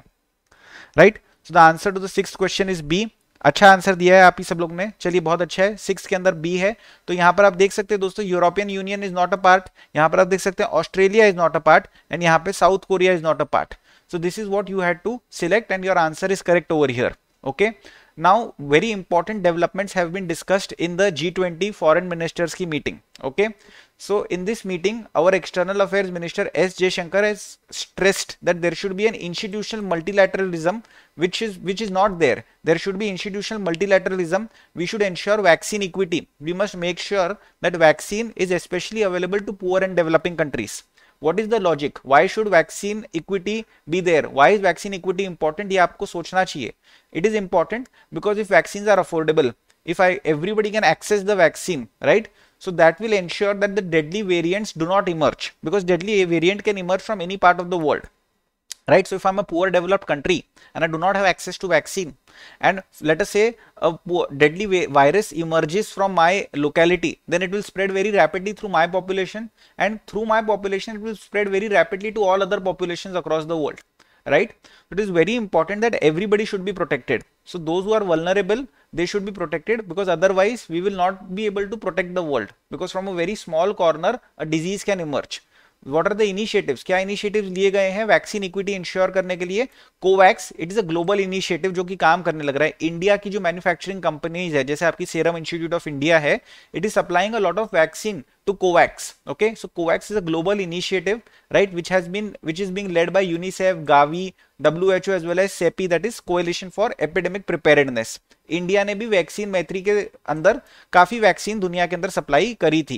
right? So the answer to the sixth question is B. अच्छा आंसर दिया है आप ही सब लोग ने चलिए बहुत अच्छा है सिक्स के अंदर बी है तो यहाँ पर आप देख सकते हैं दोस्तों European Union is not a part यहाँ पर आप देख सकते हैं Australia is not a part and यहाँ पे South Korea is not a part So this is what you had to select and your answer is correct over here. Okay. Now, very important developments have been discussed in the G20 foreign ministers meeting. Okay. So in this meeting, our external affairs minister S. J. Shankar has stressed that there should be an institutional multilateralism, which is which is not there. There should be institutional multilateralism. We should ensure vaccine equity. We must make sure that vaccine is especially available to poor and developing countries. What is the logic? Why should vaccine equity be there? Why is vaccine equity important? it is important because if vaccines are affordable if I everybody can access the vaccine, right? So that will ensure that the deadly variants do not emerge because deadly variant can emerge from any part of the world right so if i'm a poor developed country and i do not have access to vaccine and let us say a deadly virus emerges from my locality then it will spread very rapidly through my population and through my population it will spread very rapidly to all other populations across the world right it is very important that everybody should be protected so those who are vulnerable they should be protected because otherwise we will not be able to protect the world because from a very small corner a disease can emerge what are the initiatives क्या initiative लिए गए हैं vaccine equity ensure करने के लिए COVAX it is a global initiative जो कि काम करने लग रहा है इंडिया की जो मैन्युफैक्चरिंग कंपनीज है जैसे आपकी सेरम इंस्टीट्यूट ऑफ इंडिया है it is supplying a lot of vaccine to COVAX. Okay, so COVAX is a global initiative, right, which has been which is being led by UNICEF, Gavi, WHO as well as CEPI, that is Coalition for Epidemic Preparedness. india ne bhi vaccine maitri ke andar kafi vaccine duniya ke andar supply kari thi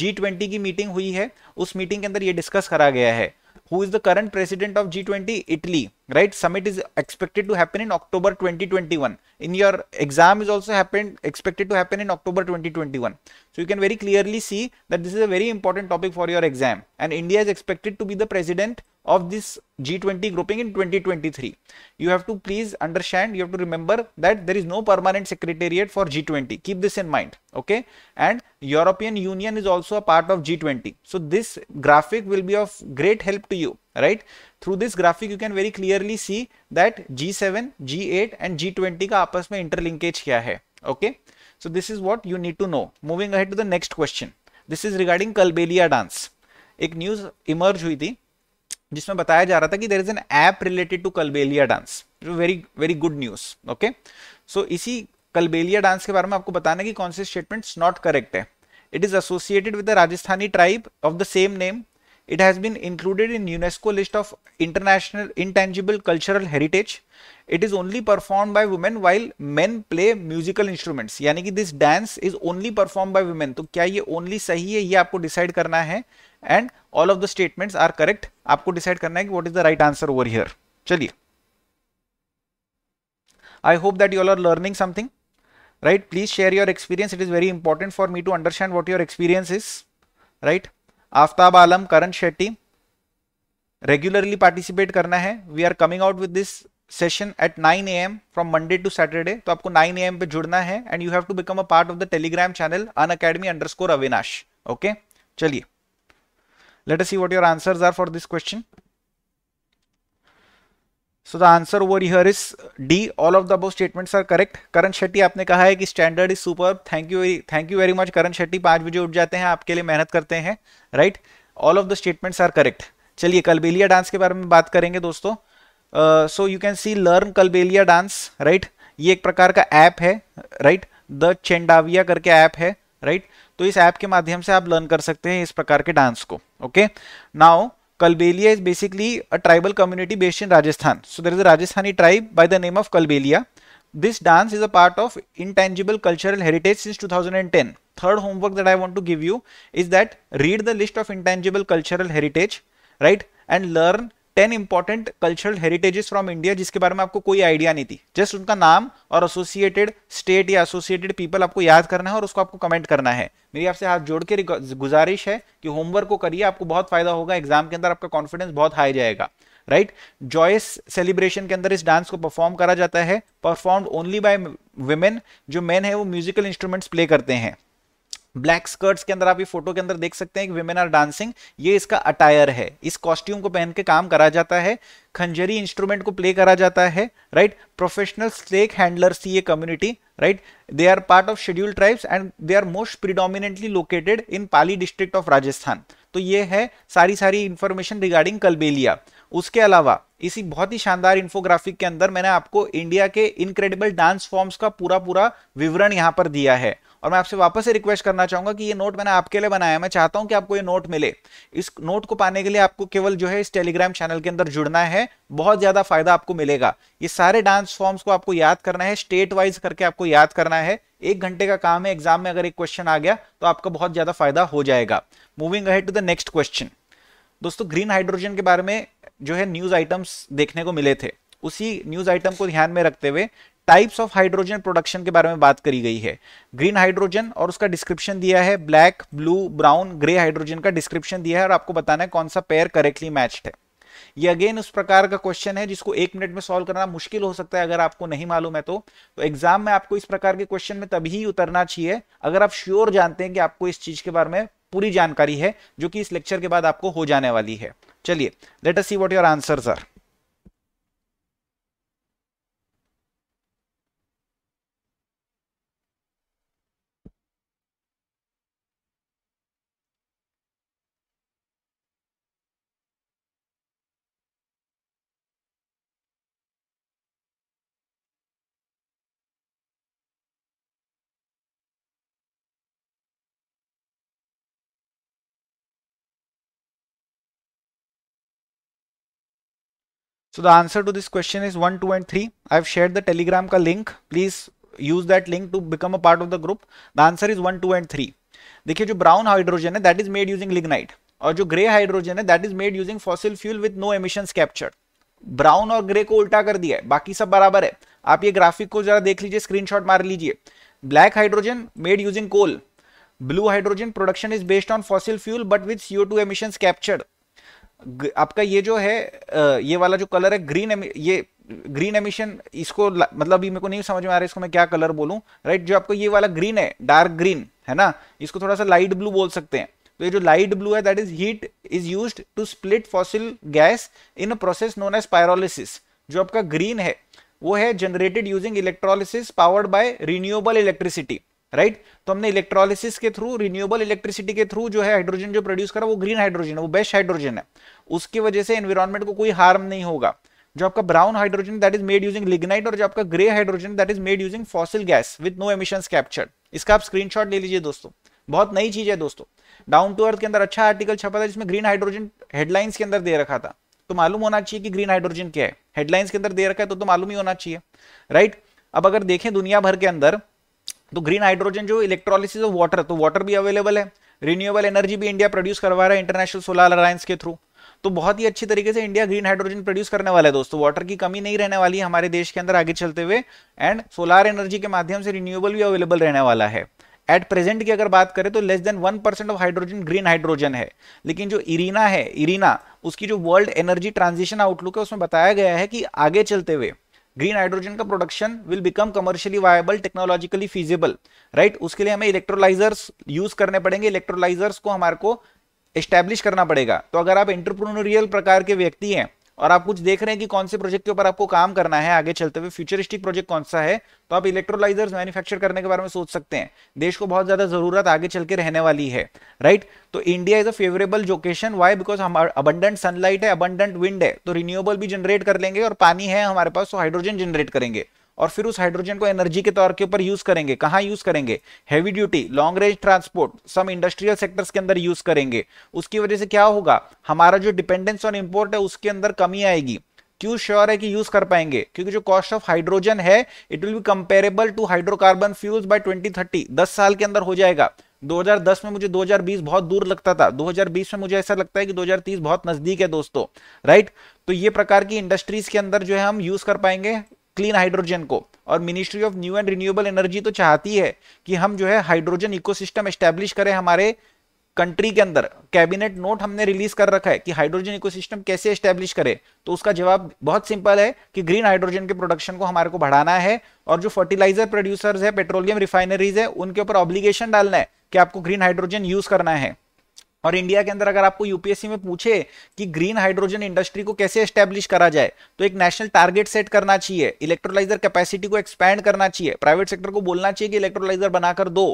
g20 ki meeting hui hai us meeting ke andar ye discuss kara gaya hai who is the current president of G20? Italy, right? Summit is expected to happen in October 2021. In your exam is also happened expected to happen in October 2021. So you can very clearly see that this is a very important topic for your exam. And India is expected to be the president of this G20 grouping in 2023. You have to please understand, you have to remember that there is no permanent secretariat for G20. Keep this in mind, okay? And European Union is also a part of G20. So this graphic will be of great help to you, right? Through this graphic, you can very clearly see that G7, G8 and G20 ka apas mein interlinkage kya hai, okay? So this is what you need to know. Moving ahead to the next question. This is regarding Kalbelia dance. एक news emerged हुई थी जिसमें बताया जा रहा था कि there is an app related to Kalbelia dance very very good news okay so इसी कलबेलिया डांस के बारे में आपको बताना कि कौन से स्टेटमेंट नॉट करेक्ट है it is associated with the Rajasthani tribe of the same name It has been included in UNESCO list of international intangible cultural heritage. It is only performed by women while men play musical instruments. यानी कि this dance is only performed by women. तो क्या ये only सही है ये आपको decide करना है and all of the statements are correct. आपको decide करना है कि what is the right answer over here. चलिए I hope that you all are learning something. Right? Please share your experience. It is very important for me to understand what your experience is. Right? Aftab Alam Karan Shetty regularly participate करना है we are coming out with this session at 9 A M from Monday to Saturday तो आपको 9 A M पे जुड़ना है and you have to become a part of the Telegram channel Unacademy underscore Avinash okay चलिए let see what your answer are for this question so the answer over here is D all of the above statements are correct Karan Shetty आपने कहा है कि standard is super thank you thank you very much Karan Shetty पांच बजे उठ जाते हैं आपके लिए मेहनत करते हैं right all of the statements are correct चलिए कलबेलिया डांस के बारे में बात करेंगे दोस्तों so you can see learn Kalbelia dance right ये एक प्रकार का ऐप है राइट द चेंडाविया करके ऐप है राइट right? तो इस ऐप के माध्यम से आप लर्न कर सकते हैं इस प्रकार के डांस को okay now Kalbelia is basically a tribal community based in Rajasthan. So there is a Rajasthani tribe by the name of Kalbelia. This dance is a part of intangible cultural heritage since 2010. Third homework that I want to give you is that read the list of intangible cultural heritage, right? And learn ten important cultural heritages from India जिसके बारे में आपको कोई idea नहीं थी just उनका नाम और एसोसिएटेड स्टेट या एसोसिएटेड पीपल आपको याद करना है और उसको आपको कमेंट करना है मेरी आपसे हाथ जोड़ के गुजारिश है कि होमवर्क को करिए आपको बहुत फायदा होगा एग्जाम के अंदर आपका कॉन्फिडेंस बहुत हाई जाएगा राइट जॉयस सेलिब्रेशन के अंदर इस डांस को परफॉर्म करा जाता है परफॉर्म ओनली बाय वुमेन जो मेन है वो म्यूजिकल इंस्ट्रूमेंट्स प्ले करते हैं ब्लैक स्कर्ट्स के अंदर आप ये फोटो के अंदर देख सकते हैं एक विमेन आर डांसिंग ये इसका अटायर है इस कॉस्ट्यूम को पहन के काम करा जाता है खंजरी इंस्ट्रूमेंट को प्ले करा जाता है राइट प्रोफेशनल स्टेक हैंडलर्स थी ये community right they are part of scheduled tribes and they are most predominantly located in Pali district of Rajasthan तो ये है सारी सारी इंफॉर्मेशन रिगार्डिंग कलबेलिया उसके अलावा इसी बहुत ही शानदार इन्फोग्राफिक के अंदर मैंने आपको इंडिया के इनक्रेडिबल डांस फॉर्म्स का पूरा पूरा विवरण यहां पर दिया है और मैं आपसे वापस से रिक्वेस्ट करना चाहूंगा कि ये नोट मैंने आपके लिए बनाया मैं चाहता हूं कि आपको ये नोट मिले इस नोट को पाने के लिए आपको केवल जो है इस टेलीग्राम चैनल के अंदर जुड़ना है बहुत ज्यादा फायदा आपको मिलेगा ये सारे डांस फॉर्म्स को आपको याद करना है स्टेट वाइज करके आपको याद करना है एक घंटे का काम है एग्जाम में अगर एक क्वेश्चन आ गया तो आपका बहुत ज्यादा फायदा हो जाएगा moving ahead to the next question दोस्तों ग्रीन हाइड्रोजन के बारे में जो है न्यूज आइटम्स देखने को मिले थे उसी न्यूज आइटम को ध्यान में रखते हुए टाइप्स ऑफ हाइड्रोजन प्रोडक्शन के बारे में बात करी गई है ग्रीन हाइड्रोजन और उसका डिस्क्रिप्शन दिया है black blue brown grey hydrogen का डिस्क्रिप्शन दिया है और आपको बताना है कौन सा पेयर करेक्टली मैच्ड है ये अगेन उस प्रकार का क्वेश्चन है जिसको एक मिनट में सॉल्व करना मुश्किल हो सकता है अगर आपको नहीं मालूम है तो, तो एग्जाम में आपको इस प्रकार के क्वेश्चन में तभी उतरना चाहिए अगर आप श्योर जानते हैं कि आपको इस चीज के बारे में पूरी जानकारी है जो कि इस लेक्चर के बाद आपको हो जाने वाली है चलिए let us see what your answers are So the answer to this question is 1, 2 and 3. I have shared the telegram ka link. Please use that link to become a part of the group. The answer is 1, 2 and 3. देखिए जो brown hydrogen है that is made using lignite और जो grey hydrogen है that is made using fossil fuel with no emission captured brown और grey को उल्टा कर दिया है बाकी सब बराबर है आप ये ग्राफिक को जरा देख लीजिए स्क्रीन शॉट मार लीजिए black hydrogen made using coal blue hydrogen production is based on fossil fuel but with CO two emission captured आपका ये जो है ये वाला जो कलर है ग्रीन ये ग्रीन एमिशन इसको मतलब अभी मेरे को नहीं समझ में आ रहा है इसको मैं क्या कलर बोलूं राइट जो आपको ये वाला ग्रीन है डार्क ग्रीन है ना इसको थोड़ा सा लाइट ब्लू बोल सकते हैं तो ये जो लाइट ब्लू है that is heat is use to split fossil gas in a process known as pyrolysis जो आपका ग्रीन है वो है generated using electrolysis powered by renewable electricity right right? तो हमने इलेक्ट्रोलिसिस के थ्रू रिन्यूएबल इलेक्ट्रिसिटी के थ्रू जो है हाइड्रोजन जो प्रोड्यूस करा वो ग्रीन हाइड्रोजन है वो बेस्ट हाइड्रोजन है उसकी वजह से एनवायरमेंट को कोई हार्म नहीं होगा जो आपका brown hydrogen that is made using lignite और जो आपका grey hydrogen that is made using fossil gas with no emission captured इसका आप स्क्रीन ले लीजिए दोस्तों बहुत नई चीज है दोस्तों डाउन टू अर्थ के अंदर अच्छा आर्टिकल छपा था जिसमें ग्रीन हाइड्रोजन हेडलाइंस के अंदर दे रखा था तो मालूम होना चाहिए कि ग्रीन हाइड्रोजन क्या है हेडलाइंस के अंदर दे रखा है तो, तो मालूम ही होना चाहिए राइट अब अगर देखें दुनिया भर के अंदर तो ग्रीन हाइड्रोजन जो इलेक्ट्रोलिसिस ऑफ वाटर तो वाटर भी अवेलेबल है रिन्यूएबल एनर्जी भी इंडिया प्रोड्यूस करवा रहा है इंटरनेशनल सोलर अलायंस के थ्रू तो बहुत ही अच्छी तरीके से इंडिया ग्रीन हाइड्रोजन प्रोड्यूस करने वाला है दोस्तों वाटर की कमी नहीं रहने वाली है हमारे देश के अंदर आगे चलते हुए एंड सोलार एनर्जी के माध्यम से रिन्यूएबल भी अवेलेबल रहने वाला है एट प्रेजेंट की अगर बात करें तो less than one percent of hydrogen green hydrogen है लेकिन जो इरीना है इरीना उसकी जो वर्ल्ड एनर्जी ट्रांजिशन आउटलुक है उसमें बताया गया है कि आगे चलते हुए ग्रीन हाइड्रोजन का production will become commercially viable technologically feasible right उसके लिए हमें इलेक्ट्रोलाइजर्स यूज करने पड़ेंगे इलेक्ट्रोलाइजर्स को हमारे को एस्टैब्लिश करना पड़ेगा तो अगर आप इंटरप्रोनोरियल प्रकार के व्यक्ति हैं और आप कुछ देख रहे हैं कि कौन से प्रोजेक्ट के ऊपर आपको काम करना है आगे चलते हुए फ्यूचरिस्टिक प्रोजेक्ट कौन सा है तो आप इलेक्ट्रोलाइजर्स मैन्युफैक्चर करने के बारे में सोच सकते हैं देश को बहुत ज्यादा जरूरत आगे चल के रहने वाली है राइट तो India is a favourable location why because हम अबंडेंट सनलाइट है अबंडेंट विंड है तो रिन्यूएबल भी जनरेट कर लेंगे और पानी है हमारे पास तो हाइड्रोजन जनरेट करेंगे और फिर उस हाइड्रोजन को एनर्जी के तौर के ऊपर यूज करेंगे कहाँ यूज करेंगे heavy duty long range transport some industrial sectors के अंदर यूज करेंगे उसकी वजह से क्या होगा हमारा जो डिपेंडेंस ऑन इम्पोर्ट है उसके अंदर कमी आएगी क्यों श्योर है कि यूज कर पाएंगे क्योंकि जो कॉस्ट ऑफ हाइड्रोजन है it will be comparable to hydrocarbon fuels by 2030 10 साल के अंदर हो जाएगा 2010 में मुझे 2020 बहुत दूर लगता था 2020 में मुझे ऐसा लगता है कि 2030 बहुत नजदीक है दोस्तों राइट तो ये प्रकार की इंडस्ट्रीज के अंदर जो है हम यूज कर पाएंगे क्लीन हाइड्रोजन को और Ministry of New and Renewable Energy तो चाहती है कि हम जो है हाइड्रोजन इकोसिस्टम एस्टेब्लिश करें हमारे कंट्री के अंदर कैबिनेट नोट हमने रिलीज कर रखा है कि हाइड्रोजन इकोसिस्टम कैसे एस्टेब्लिश करें तो उसका जवाब बहुत सिंपल है कि ग्रीन हाइड्रोजन के प्रोडक्शन को हमारे को बढ़ाना है और जो फर्टिलाइजर प्रोड्यूसर्स है पेट्रोलियम रिफाइनरीज है उनके ऊपर ऑब्लिगेशन डालना है कि आपको ग्रीन हाइड्रोजन यूज करना है और इंडिया के अंदर अगर आपको यूपीएससी में पूछे कि ग्रीन हाइड्रोजन इंडस्ट्री को कैसे एस्टेब्लिश करा जाए तो एक नेशनल टारगेट सेट करना चाहिए इलेक्ट्रोलाइजर कैपेसिटी को एक्सपैंड करना चाहिए प्राइवेट सेक्टर को बोलना चाहिए कि इलेक्ट्रोलाइजर बनाकर दो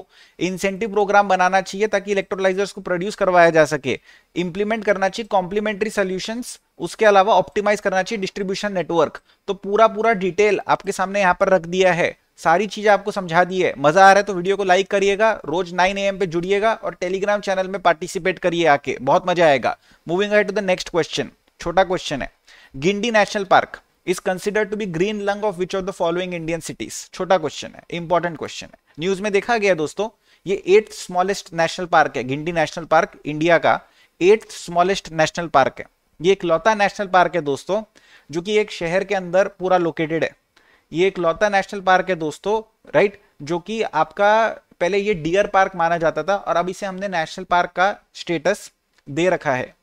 इंसेंटिव प्रोग्राम बनाना चाहिए ताकि इलेक्ट्रोलाइजर्स को प्रोड्यूस करवाया जा सके इंप्लीमेंट करना चाहिए कॉम्प्लीमेंट्री सोल्यूशन उसके अलावा ऑप्टिमाइज करना चाहिए डिस्ट्रीब्यूशन नेटवर्क तो पूरा पूरा डिटेल आपके सामने यहाँ पर रख दिया है सारी चीज़ें आपको समझा दी है मज़ा आ रहा है तो वीडियो को लाइक करिएगा रोज 9 एम पे जुड़िएगा और टेलीग्राम चैनल में पार्टिसिपेट करिए आके बहुत मजा आएगा moving to the next question छोटा क्वेश्चन है Guindy National Park is consider to be green lung of which of the following Indian cities छोटा क्वेश्चन है इंपॉर्टेंट क्वेश्चन है न्यूज में देखा गया दोस्तों ये एट्थ स्मॉलेस्ट नेशनल पार्क है गिंडी नेशनल पार्क इंडिया का एट्थ स्मॉलेस्ट नेशनल पार्क है ये एक लौता नेशनल पार्क है दोस्तों जो कि एक शहर के अंदर पूरा लोकेटेड है ये एक लौता नेशनल पार्क है दोस्तों राइट जो कि आपका पहले ये डियर पार्क माना जाता था और अब इसे हमने नेशनल पार्क का स्टेटस दे रखा है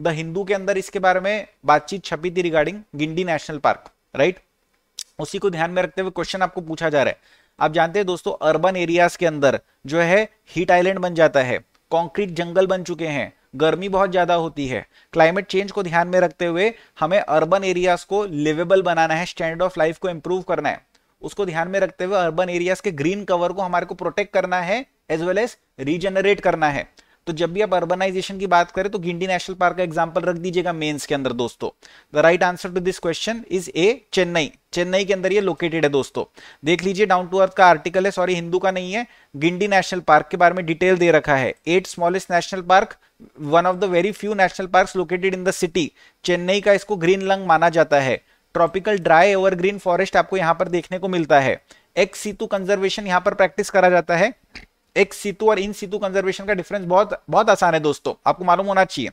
द हिंदू के अंदर इसके बारे में बातचीत छपी थी regarding Guindy National Park right उसी को ध्यान में रखते हुए क्वेश्चन आपको पूछा जा रहा है आप जानते हैं दोस्तों अर्बन एरियाज के अंदर जो है हीट आइलैंड बन जाता है कॉन्क्रीट जंगल बन चुके हैं गर्मी बहुत ज़्यादा होती है क्लाइमेट चेंज को ध्यान में रखते हुए हमें अर्बन एरियाज़ को लिवेबल बनाना है स्टैंडर्ड ऑफ लाइफ को इंप्रूव करना है उसको ध्यान में रखते हुए अर्बन एरियाज़ के ग्रीन कवर को हमारे को प्रोटेक्ट करना है एज वेल एज रीजनरेट करना है तो जब भी आप अर्बनाइजेशन की बात करें तो गिंडी नेशनल पार्क का एग्जाम्पल रख दीजिएगा मेन्स के अंदर दोस्तों the right answer to this question is A Chennai Chennai के अंदर ये लोकेटेड है दोस्तों देख लीजिए डाउन टू अर्थ का आर्टिकल है सॉरी हिंदू का नहीं है गिंडी नेशनल पार्क के बारे में डिटेल दे रखा है eight smallest national park one of the very few national park located in the city Chennai का इसको ग्रीन लंग माना जाता है ट्रॉपिकल ड्राई एवरग्रीन फॉरेस्ट आपको यहां पर देखने को मिलता है एक्स सीतु कंजर्वेशन यहां पर प्रैक्टिस करा जाता है एक सीतू और इन सीतू कंजर्वेशन का डिफरेंस बहुत बहुत आसान है दोस्तों आपको मालूम होना चाहिए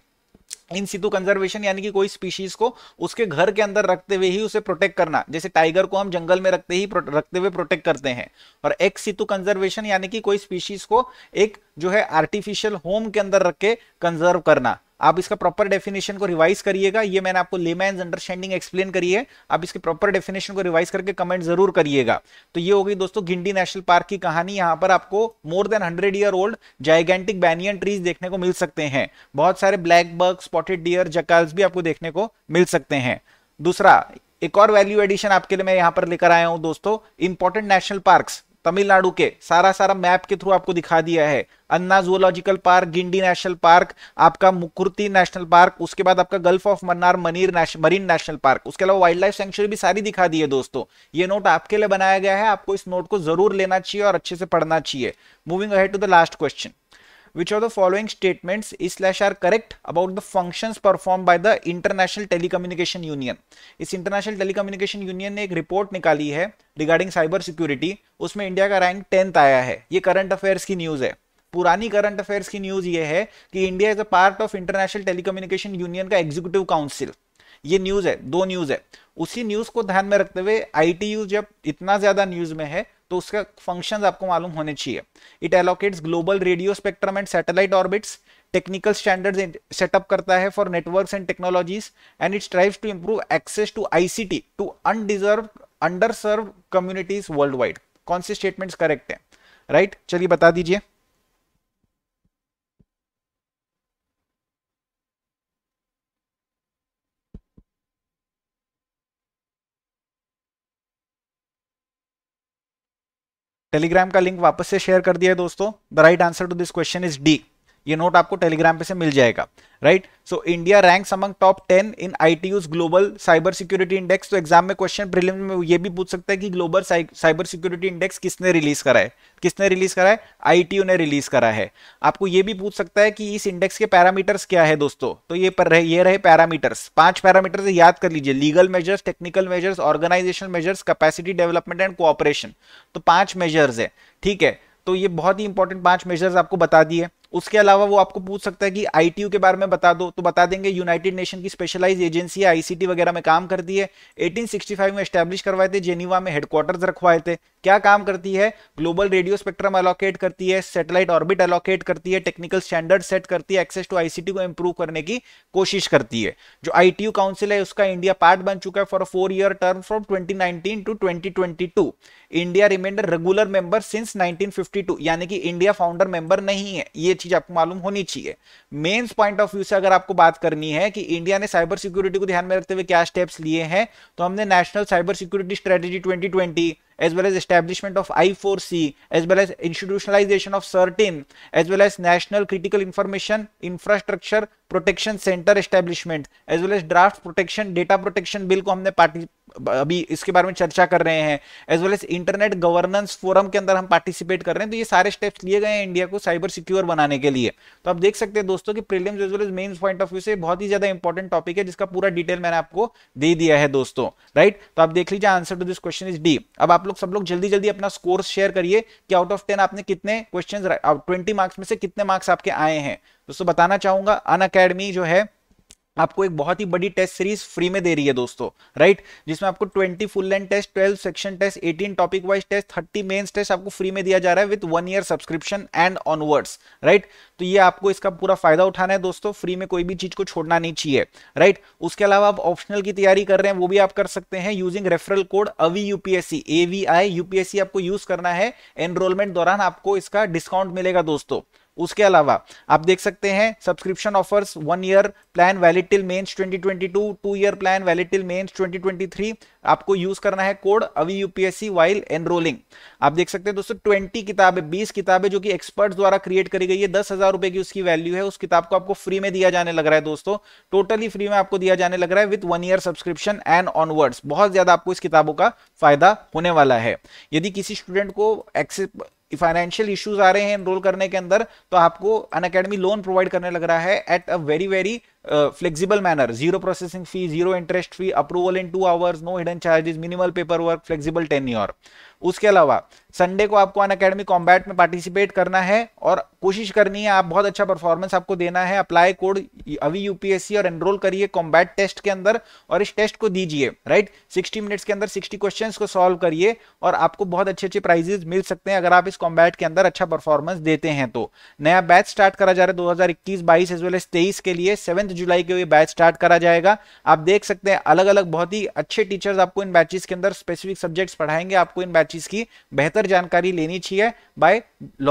इन सीतू कंजर्वेशन यानी कि कोई स्पीशीज को उसके घर के अंदर रखते हुए ही उसे प्रोटेक्ट करना जैसे टाइगर को हम जंगल में रखते ही रखते हुए प्रोटेक्ट करते हैं और एक्स सितु कंजर्वेशन यानी कि कोई स्पीशीज को एक जो है आर्टिफिशियल होम के अंदर रख के कंजर्व करना आप इसका प्रॉपर डेफिनेशन को रिवाइज करिएगा ये मैंने आपको लेमैन अंडरस्टैंडिंग एक्सप्लेन करी है आप इसके प्रॉपर डेफिनेशन को रिवाइज करके कमेंट जरूर करिएगा तो ये होगी दोस्तों गिंडी नेशनल पार्क की कहानी यहाँ पर आपको more than hundred year old gigantic banyan trees देखने को मिल सकते हैं बहुत सारे blackbuck spotted deer jackals भी आपको देखने को मिल सकते हैं दूसरा एक और वैल्यू एडिशन आपके लिए मैं यहाँ पर लेकर आया हूँ दोस्तों इंपॉर्टेंट नेशनल पार्क्स तमिलनाडु के सारा सारा मैप के थ्रू आपको दिखा दिया है Anna Zoological Park Guindy National Park आपका मुकुर्ती नेशनल पार्क उसके बाद आपका गल्फ ऑफ मन्नार मनीर नेश, मरीन नेशनल पार्क उसके अलावा वाइल्ड लाइफ सेंचुरी भी सारी दिखा दी है दोस्तों ये नोट आपके लिए बनाया गया है आपको इस नोट को जरूर लेना चाहिए और अच्छे से पढ़ना चाहिए moving ahead to the last question which of the following statements is slash are correct about the functions performed by the international telecommunication union इस international telecommunication union ने एक रिपोर्ट निकाली है रिगार्डिंग साइबर सिक्योरिटी उसमें India का rank tenth आया है ये करंट अफेयर्स की न्यूज़ है पुरानी करंट अफेयर्स की न्यूज़ ये है कि India is a part of International Telecommunication Union का एग्जीक्यूटिव काउंसिल ये न्यूज़ है दो न्यूज़ है उसी न्यूज़ को ध्यान में रखते हुए आई जब इतना ज़्यादा न्यूज़ में है तो उसका फंक्शंस आपको मालूम होने चाहिए it allocates global radio spectrum and satellite orbits technical standard setup करता है for networks and technologies and it thrive to improve access to ICT to underserved under serve communities worldwide कौन से statements correct है right right? चलिए बता दीजिए Telegram का link वापस से शेयर कर दिया है दोस्तों the right answer to this question is D ये नोट आपको टेलीग्राम पे से मिल जाएगा right so India ranks among top ten in ITU's global cyber security index तो एग्जाम में क्वेश्चन प्रिलिम में ये भी पूछ सकता है कि ग्लोबल साइबर सिक्योरिटी इंडेक्स किसने रिलीज करा है किसने रिलीज करा है आईटीयू ने रिलीज करा है आपको ये भी पूछ सकता है कि इस इंडेक्स के पैरामीटर्स क्या है दोस्तों तो ये पर रहे ये रहे पैरामीटर्स पांच पैरामीटर्स याद कर लीजिए legal measures technical measures organisation measures capacity development and cooperation तो पांच मेजर्स है ठीक है तो ये बहुत ही इंपॉर्टेंट पांच मेजर्स आपको बता दिए उसके अलावा वो आपको पूछ सकता है कि आई के बारे में बता दो तो बता देंगे यूनाइटेड नेशन की स्पेशलाइज एजेंसी आईसीटी वगैरह में काम करती है 1865 में स्टैब्लिश करवाए थे जेनीवा में हेडक्वार्टर्स रखवाए थे क्या काम करती है ग्लोबल रेडियो स्पेक्ट्रम अलोकेट करती है सेटेलाइट ऑर्बिट अलोकेट करती है टेक्निकल स्टैंडर्ड सेट करती है एक्सेस टू आईसीटी को इंप्रूव करने की कोशिश करती है जो आई काउंसिल है उसका इंडिया पार्ट बन चुका है for four year term from twenty two twenty India reminder regular member since 1952 यानी कि इंडिया फाउंडर मेंबर नहीं है ये चीज आपको मालूम होनी चाहिए मेंस पॉइंट ऑफ व्यू से अगर आपको बात करनी है कि इंडिया ने साइबर सिक्योरिटी को ध्यान में रखते हुए क्या स्टेप्स लिए हैं तो हमने national cyber security strategy twenty as well as establishment of I4C, as well as institutionalization of certain as well as National Critical Information Infrastructure protection centre establishment as well as draft protection data protection bill को हमने party अभी इसके बारे में चर्चा कर रहे हैं as well as Internet Governance Forum के अंदर हम पार्टिसिपेट कर रहे हैं तो ये सारे स्टेप्स लिए गए हैं इंडिया को साइबर सिक्योर बनाने के लिए तो आप देख सकते हैं दोस्तों कि prelims as well as mains point of view से बहुत ही ज्यादा इंपॉर्टेंट टॉपिक है जिसका पूरा डिटेल मैंने आपको दे दिया है दोस्तों राइट तो आप देख लीजिए answer to this question is D अब आप लोग सब लोग जल्दी जल्दी अपना स्कोर शेयर करिए कि आउट ऑफ टेन आपने कितने क्वेश्चन ट्वेंटी मार्क्स में से कितने मार्क्स आपके आए हैं दोस्तों बताना चाहूंगा अन अकेडमी जो है आपको एक बहुत ही बड़ी टेस्ट सीरीज फ्री में दे रही है दोस्तों राइट जिसमें आपको 20 full length test 12 section test 18 topic wise test 30 mains test आपको फ्री में दिया जा रहा है with one year subscription and onwards right तो ये आपको इसका पूरा फायदा उठाना है दोस्तों फ्री में कोई भी चीज को छोड़ना नहीं चाहिए राइट उसके अलावा आप ऑप्शनल की तैयारी कर रहे हैं वो भी आप कर सकते हैं using referral code Avi UPSC AVI UPSC आपको यूज करना है एनरोलमेंट दौरान आपको इसका डिस्काउंट मिलेगा दोस्तों उसके अलावा आप देख सकते हैं subscription offers one year plan valid till mains 2022 two year plan valid till mains 2023 आपको यूज करना है code Avi UPSC while enrolling आप देख सकते हैं दोस्तों 20 किताबें 20 किताबें जो कि एक्सपर्ट्स द्वारा क्रिएट करी गई है दस हजार रुपए की उसकी वैल्यू है उस किताब को आपको फ्री में दिया जाने लग रहा है दोस्तों टोटली फ्री में आपको दिया जाने लग रहा है with one year subscription and onwards बहुत ज्यादा आपको इस किताबों का फायदा होने वाला है यदि किसी स्टूडेंट को एक्सेस फाइनेंशियल इश्यूज आ रहे हैं एनरोल करने के अंदर तो आपको अन अकेडमी लोन प्रोवाइड करने लग रहा है at a very very flexible manner zero processing fee zero interest fee approval in two hours no hidden charges minimal paper work flexible ten year उसके अलावा संडे को आपको अन अकेडमी कॉम्बैट में participate करना है और कोशिश करनी है आप बहुत अच्छा परफॉर्मेंस आपको देना है अप्लाई कोड अभी यूपीएससी और एनरोल करिए कॉम्बैट टेस्ट के अंदर और इस टेस्ट को दीजिए राइट 60 मिनट्स के अंदर 60 क्वेश्चंस को सॉल्व करिए और आपको बहुत अच्छे अच्छे प्राइजेस मिल सकते हैं अगर आप इस कॉम्बैट के अंदर अच्छा परफॉर्मेंस देते हैं तो नया बैच स्टार्ट करा जा रहा है दो हजार इक्कीस बाईस एज वेल एज तेईस के लिए सेवंथ जुलाई के लिए बैच स्टार्ट करा जाएगा आप देख सकते हैं अलग अलग बहुत ही अच्छे टीचर्स आपको इन बैचेस के अंदर स्पेसिफिक सब्जेक्ट्स पढ़ाएंगे आपको इन बैच चीज की बेहतर जानकारी लेनी चाहिए by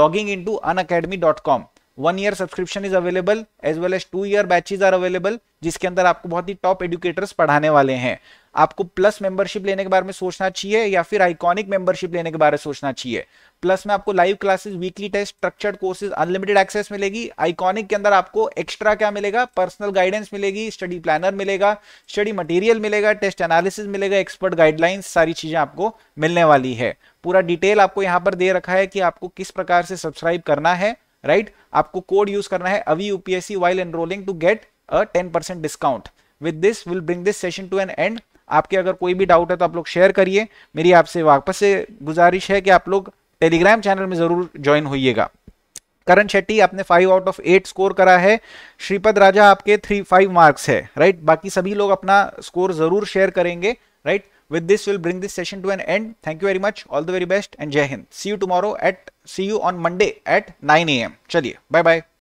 logging in to Unacademy dot com one year subscription is available as well as two year batches are available जिसके अंदर आपको बहुत ही टॉप एडुकेटर्स पढ़ाने वाले हैं आपको प्लस मेंबरशिप लेने के बारे में सोचना चाहिए या फिर आइकॉनिक मेंबरशिप लेने के बारे में सोचना चाहिए प्लस में आपको live classes weekly test structured courses unlimited access मिलेगी आइकॉनिक के अंदर आपको एक्स्ट्रा क्या मिलेगा पर्सनल गाइडेंस मिलेगी स्टडी प्लानर मिलेगा स्टडी मटेरियल मिलेगा टेस्ट एनालिसिस मिलेगा एक्सपर्ट गाइडलाइंस सारी चीजें आपको मिलने वाली है पूरा डिटेल आपको यहाँ पर दे रखा है कि आपको किस प्रकार से सब्सक्राइब करना है राइट right? आपको कोड यूज करना है Avi UPSC while enrolling to get a ten percent discount with this will bring this session to an end आपके अगर कोई भी डाउट है तो आप लोग शेयर करिए मेरी आपसे वापस से गुजारिश है कि आप लोग टेलीग्राम चैनल में जरूर ज्वाइन होइएगा करण शेट्टी आपने five out of eight score करा है श्रीपद राजा आपके थ्री फाइव मार्क्स है राइट बाकी सभी लोग अपना स्कोर जरूर शेयर करेंगे right With this, we'll bring this session to an end. Thank you very much. All the very best and Jai Hind. See you tomorrow at, see you on Monday at 9 a.m. Chaliye. Bye bye.